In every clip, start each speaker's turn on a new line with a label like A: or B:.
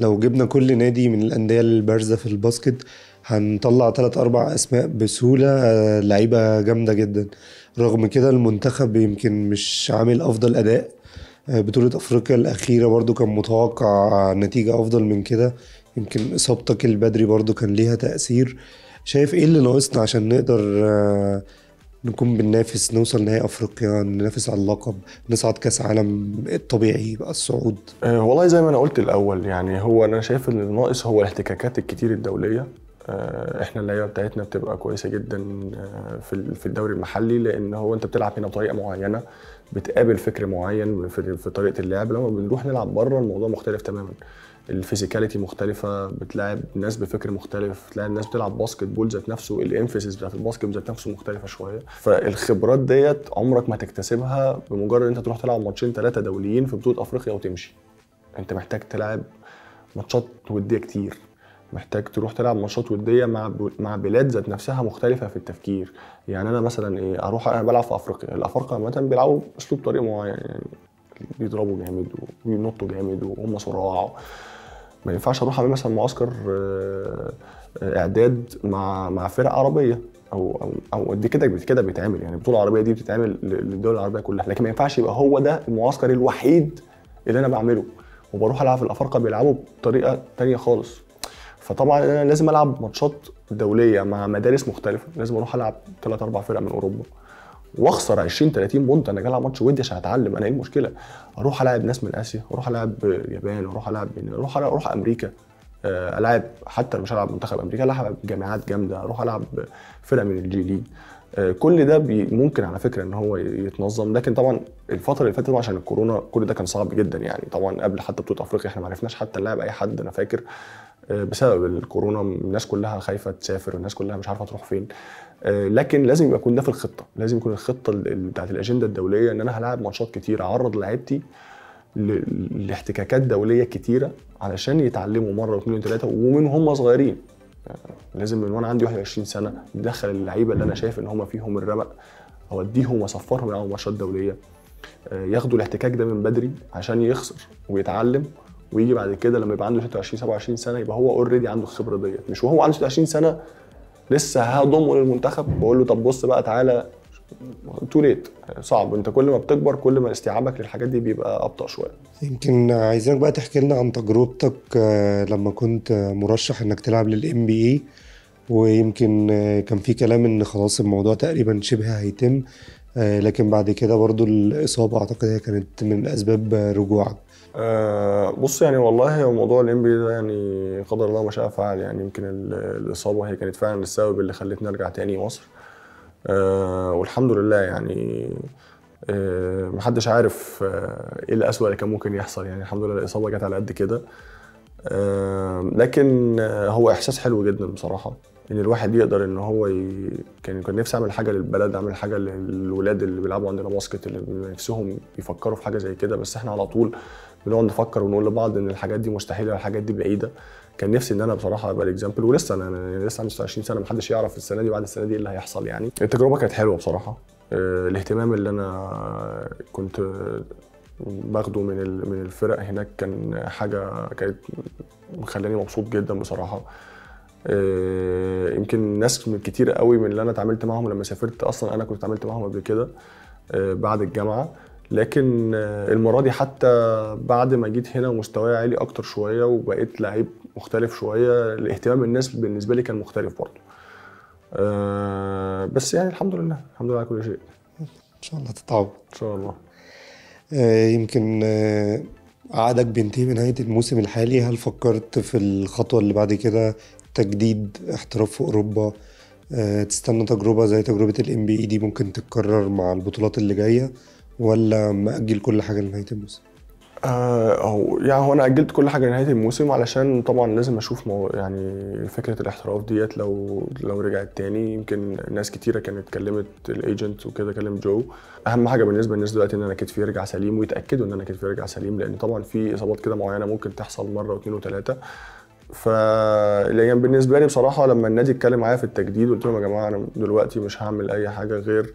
A: لو جبنا كل نادي من الانديه البارزه في الباسكت هنطلع تلات اربع اسماء بسهوله آه، لعيبه جامده جدا رغم كده المنتخب يمكن مش عامل افضل اداء آه، بطولة أفريقيا الأخيرة برضو كان متوقع نتيجة أفضل من كده يمكن إصابتك البدري برضو كان ليها تأثير شايف إيه اللي ناقصنا عشان نقدر آه، نكون بننافس نوصل نهائي افريقيا ننافس على
B: اللقب نصعد كاس عالم الطبيعي بقى الصعود آه، والله زي ما انا قلت الاول يعني هو انا شايف ان الناقص هو الاحتكاكات الكتير الدوليه آه، احنا اللعيبه بتاعتنا بتبقى كويسه جدا آه، في في الدوري المحلي لان هو انت بتلعب هنا بطريقه معينه بتقابل فكر معين في طريقه اللعب لما بنروح نلعب بره الموضوع مختلف تماما الفيزيكاليتي مختلفه بتلاعب ناس بفكر مختلف بتلاعب ناس بتلعب باسكت بول ذات نفسه الانفسس بتاعت الباسكت ذات نفسه مختلفه شويه فالخبرات ديت عمرك ما تكتسبها بمجرد انت تروح تلعب ماتشين ثلاثه دوليين في بطوله افريقيا وتمشي انت محتاج تلعب ماتشات وديه كتير محتاج تروح تلعب ماتشات وديه مع مع بلاد ذات نفسها مختلفه في التفكير يعني انا مثلا ايه اروح انا بلعب في افريقيا الافارقه عامه بيلعبوا باسلوب طريق معين يعني بيضربوا جامد وبينطوا جامد وهم صراع ما ينفعش اروح اعمل مثلا معسكر آه، اعداد مع مع فرق عربيه او او او دي كده كده بيتعمل يعني البطوله العربيه دي بتتعمل للدول العربيه كلها لكن ما ينفعش يبقى هو ده المعسكر الوحيد اللي انا بعمله وبروح العب في الافارقه بيلعبوا بطريقه تانية خالص فطبعا انا لازم العب ماتشات دوليه مع مدارس مختلفه لازم اروح العب ثلاث اربع فرق من اوروبا واخسر 20 30 بونت انا جاي العب ماتش ودي عشان اتعلم انا ايه المشكله اروح العب ناس من اسيا اروح العب اليابان اروح العب اروح اروح امريكا آه، العب حتى لو مش هلعب منتخب امريكا العب جامعات جامده اروح العب فرقه من الجي ليج آه، كل ده ممكن على فكره ان هو يتنظم لكن طبعا الفتره اللي فاتت عشان الكورونا كل ده كان صعب جدا يعني طبعا قبل حتى بطوله افريقيا احنا ما عرفناش حتى نلاعب اي حد انا فاكر بسبب الكورونا الناس كلها خايفه تسافر الناس كلها مش عارفه تروح فين آه، لكن لازم يبقى كل ده في الخطه لازم يكون الخطه بتاعت الاجنده الدوليه ان انا هلاعب ماتشات كتير اعرض لعبتي لاحتكاكات دوليه كتيره علشان يتعلموا مره واثنين وثلاثه ومن هم صغيرين آه، لازم من وانا عندي 21 سنه ادخل اللعيبه اللي انا شايف ان هم فيهم الرمق اوديهم واصفرهم يلعبوا ماتشات دوليه آه، ياخدوا الاحتكاك ده من بدري عشان يخسر ويتعلم ويجي بعد كده لما يبقى عنده 26 27 سنه يبقى هو اوريدي عنده الخبره ديت مش وهو عنده 26 سنه لسه هضمه للمنتخب بقول له طب بص بقى تعالى تو ليت صعب انت كل ما بتكبر كل ما استيعابك للحاجات دي بيبقى ابطا شويه
A: يمكن عايزينك بقى تحكي لنا عن تجربتك آه، لما كنت مرشح انك تلعب للام بي اي ويمكن آه، كان في كلام ان خلاص الموضوع تقريبا شبه هيتم آه، لكن بعد كده برضو الاصابه اعتقد هي كانت من اسباب رجوعك
B: آه، بص يعني والله موضوع موضوع الانبي ده يعني قدر الله ما شاء فعل يعني يمكن الاصابه هي كانت فعلا السبب اللي خلتني ارجع تاني مصر أه والحمد لله يعني أه محدش عارف آه، ايه الاسوأ اللي كان ممكن يحصل يعني الحمد لله الاصابه جت على قد كده لكن آه، هو احساس حلو جدا بصراحه ان الواحد يقدر ان هو ي... كان كان نفسي اعمل حاجه للبلد اعمل حاجه للولاد اللي بيلعبوا عندنا باسكت اللي نفسهم يفكروا في حاجه زي كده بس احنا على طول بنقعد نفكر ونقول لبعض ان الحاجات دي مستحيله الحاجات دي بعيده كان نفسي ان انا بصراحه ابقى الاكزامبل ولسه انا, أنا يعني لسه عندي 26 سنه محدش يعرف السنه دي بعد السنه دي ايه اللي هيحصل يعني التجربه كانت حلوه بصراحه آه، الاهتمام اللي انا كنت باخده من من الفرق هناك كان حاجه كانت مخلاني مبسوط جدا بصراحه آه، يمكن ناس من كتير قوي من اللي انا اتعاملت معاهم لما سافرت اصلا انا كنت اتعاملت معاهم قبل كده آه، بعد الجامعه لكن آه، المره دي حتى بعد ما جيت هنا مستواي عالي اكتر شويه وبقيت لعيب مختلف شويه الاهتمام الناس بالنسبه لي كان مختلف برضه بس يعني الحمد لله الحمد لله على كل شيء ان شاء الله تتعوض ان شاء الله
A: آه، يمكن آه، عقدك بينتهي بنهاية الموسم الحالي هل فكرت في الخطوة اللي بعد كده تجديد احتراف في أوروبا آه، تستنى تجربة زي تجربة الام بي دي ممكن تتكرر مع البطولات اللي جاية ولا مأجل كل حاجة لنهاية الموسم؟
B: اهو يعني هو انا اجلت كل حاجه لنهايه الموسم علشان طبعا لازم اشوف مو يعني فكره الاحتراف ديت لو لو رجعت تاني يمكن ناس كتيره كانت كلمت الايجنت وكده كلم جو اهم حاجه بالنسبه للناس دلوقتي ان انا كتفي يرجع سليم ويتاكدوا ان انا كتفي يرجع سليم لان طبعا في اصابات كده معينه ممكن تحصل مره واثنين وثلاثه فالايام يعني بالنسبه لي بصراحه لما النادي اتكلم معايا في التجديد قلت لهم يا جماعه انا دلوقتي مش هعمل اي حاجه غير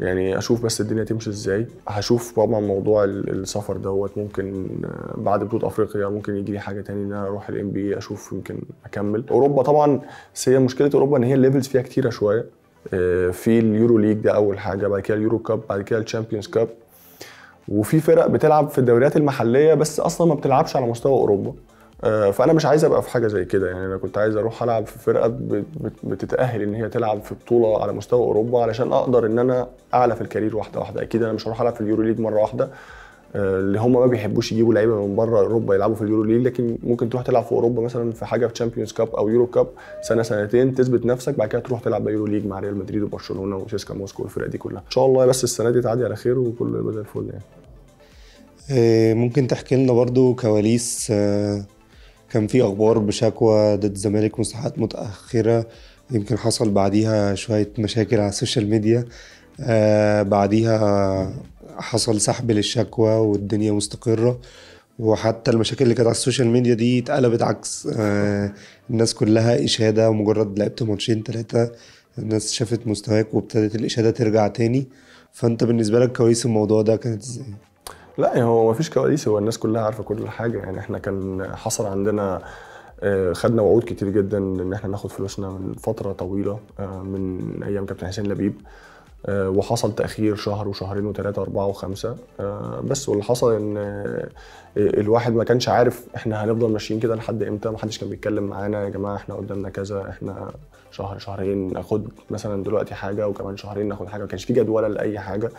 B: يعني اشوف بس الدنيا تمشي ازاي هشوف طبعا موضوع السفر دوت ممكن آه، بعد بطوله افريقيا ممكن يجي لي حاجه تاني ان انا اروح الام بي اشوف يمكن اكمل اوروبا طبعا بس هي مشكله اوروبا ان هي الليفلز فيها كتيره شويه آه، في اليورو ليج ده اول حاجه بعد كده اليورو كاب بعد كده الشامبيونز كاب وفي فرق بتلعب في الدوريات المحليه بس اصلا ما بتلعبش على مستوى اوروبا آه، فانا مش عايز ابقى في حاجه زي كده يعني انا كنت عايز اروح العب في فرقه بتتاهل ان هي تلعب في بطوله على مستوى اوروبا علشان اقدر ان انا اعلى في الكارير واحده واحده اكيد انا مش هروح العب في اليورو ليج مره واحده آه، اللي هم ما بيحبوش يجيبوا لعيبه من بره اوروبا يلعبوا في اليورو ليج لكن ممكن تروح تلعب في اوروبا مثلا في حاجه في تشامبيونز كاب او يورو كاب سنه سنتين تثبت نفسك بعد كده تروح تلعب بقى يورو ليج مع ريال مدريد وبرشلونه وتشيسكا موسكو والفرق دي كلها ان شاء الله بس السنه دي تعدي على خير وكله يبقى زي الفل يعني
A: آه، ممكن تحكي لنا برضو كواليس كان في اخبار بشكوى ضد الزمالك مساحات متاخره يمكن حصل بعديها شويه مشاكل على السوشيال ميديا آه بعديها حصل سحب للشكوى والدنيا مستقره وحتى المشاكل اللي كانت على السوشيال ميديا دي اتقلبت عكس آه الناس كلها اشاده ومجرد لعبت ماتشين ثلاثه الناس شافت مستواك وابتدت الاشاده ترجع تاني فانت بالنسبه لك كويس الموضوع ده كانت ازاي؟
B: لا يعني هو ما فيش كواليس هو الناس كلها عارفه كل حاجه يعني احنا كان حصل عندنا آه، خدنا وعود كتير جدا ان احنا ناخد فلوسنا من فتره طويله آه، من ايام كابتن حسين لبيب آه، وحصل تاخير شهر وشهرين وثلاثه واربعه وخمسه بس واللي حصل ان الواحد ما كانش عارف احنا هنفضل ماشيين كده لحد امتى ما حدش كان بيتكلم معانا يا جماعه احنا قدامنا كذا احنا شهر شهرين ناخد مثلا دلوقتي حاجه وكمان شهرين ناخد حاجه ما كانش في جدوله لاي حاجه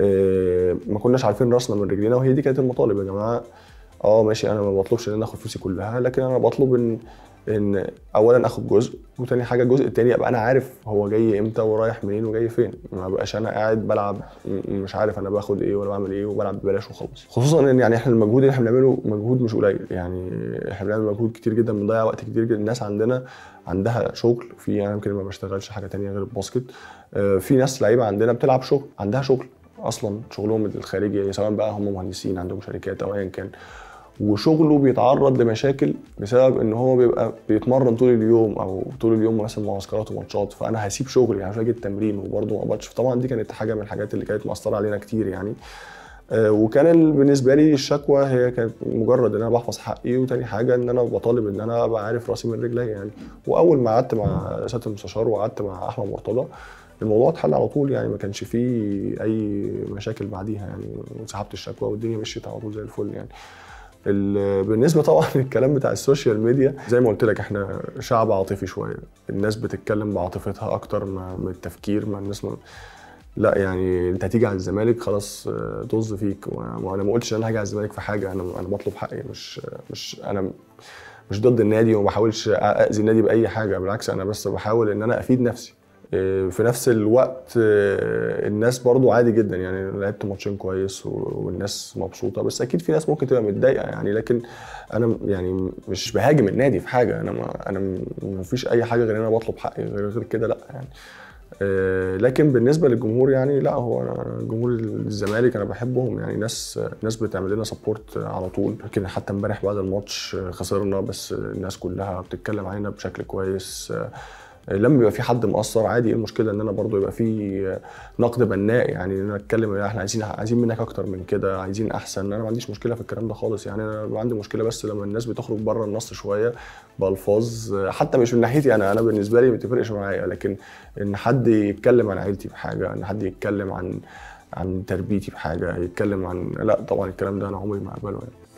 B: آه، ما كناش عارفين راسنا من رجلينا وهي دي كانت المطالب يا جماعه اه ماشي انا ما بطلبش ان انا اخد فلوسي كلها لكن انا بطلب ان ان اولا اخد جزء وتاني حاجه الجزء التاني ابقى انا عارف هو جاي امتى ورايح منين وجاي فين ما بقاش انا قاعد بلعب مش عارف انا باخد ايه ولا بعمل ايه وبلعب ببلاش وخلاص خصوصا ان يعني احنا المجهود اللي احنا بنعمله مجهود مش قليل يعني احنا بنعمل مجهود كتير جدا بنضيع وقت كتير جدا الناس عندنا عندها شغل في انا يعني يمكن ما بشتغلش حاجه تانية غير الباسكت آه، في ناس لعيبه عندنا بتلعب شغل عندها شغل اصلا شغلهم الخارجي يعني سواء بقى هم مهندسين عندهم شركات او ايا كان وشغله بيتعرض لمشاكل بسبب ان هو بيبقى بيتمرن طول اليوم او طول اليوم مثلا معسكرات وماتشات فانا هسيب شغلي يعني هاجي التمرين وبرده ما اقبضش طبعا دي كانت حاجه من الحاجات اللي كانت مأثره علينا كتير يعني آه، وكان بالنسبه لي الشكوى هي كانت مجرد ان انا بحفظ حقي وتاني حاجه ان انا بطالب ان انا ابقى عارف راسي من رجلي يعني واول ما قعدت مع سياده المستشار وقعدت مع احمد مرتضى الموضوع اتحل على طول يعني ما كانش فيه اي مشاكل بعديها يعني وسحبت الشكوى والدنيا مشيت على طول زي الفل يعني بالنسبه طبعا للكلام بتاع السوشيال ميديا زي ما قلت لك احنا شعب عاطفي شويه الناس بتتكلم بعاطفتها اكتر من التفكير ما الناس ما لا يعني انت هتيجي على الزمالك خلاص آه، طز فيك وانا ما قلتش ان انا هاجي على الزمالك في حاجه انا انا بطلب حقي مش مش انا مش ضد النادي وما بحاولش اذي النادي باي حاجه بالعكس انا بس بحاول ان انا افيد نفسي آه، في نفس الوقت آه، الناس برضو عادي جدا يعني لعبت ماتشين كويس والناس مبسوطه بس اكيد في ناس ممكن تبقى متضايقه يعني لكن انا يعني مش بهاجم النادي في حاجه انا ما انا ما فيش اي حاجه غير انا بطلب حقي غير كده لا يعني آه، لكن بالنسبه للجمهور يعني لا هو انا جمهور الزمالك انا بحبهم يعني ناس ناس بتعمل لنا سبورت على طول يمكن حتى امبارح بعد الماتش خسرنا بس الناس كلها بتتكلم علينا بشكل كويس لما بيبقى في حد مقصر عادي ايه المشكله ان انا برضو يبقى في نقد بناء يعني ان انا اتكلم احنا عايزين عايزين منك اكتر من كده عايزين احسن انا ما عنديش مشكله في الكلام ده خالص يعني انا عندي مشكله بس لما الناس بتخرج بره النص شويه بالفاظ حتى مش من ناحيتي انا انا بالنسبه لي ما بتفرقش معايا لكن ان حد يتكلم عن عيلتي بحاجه ان حد يتكلم عن عن تربيتي بحاجه يتكلم عن لا طبعا الكلام ده انا عمري ما اقبله يعني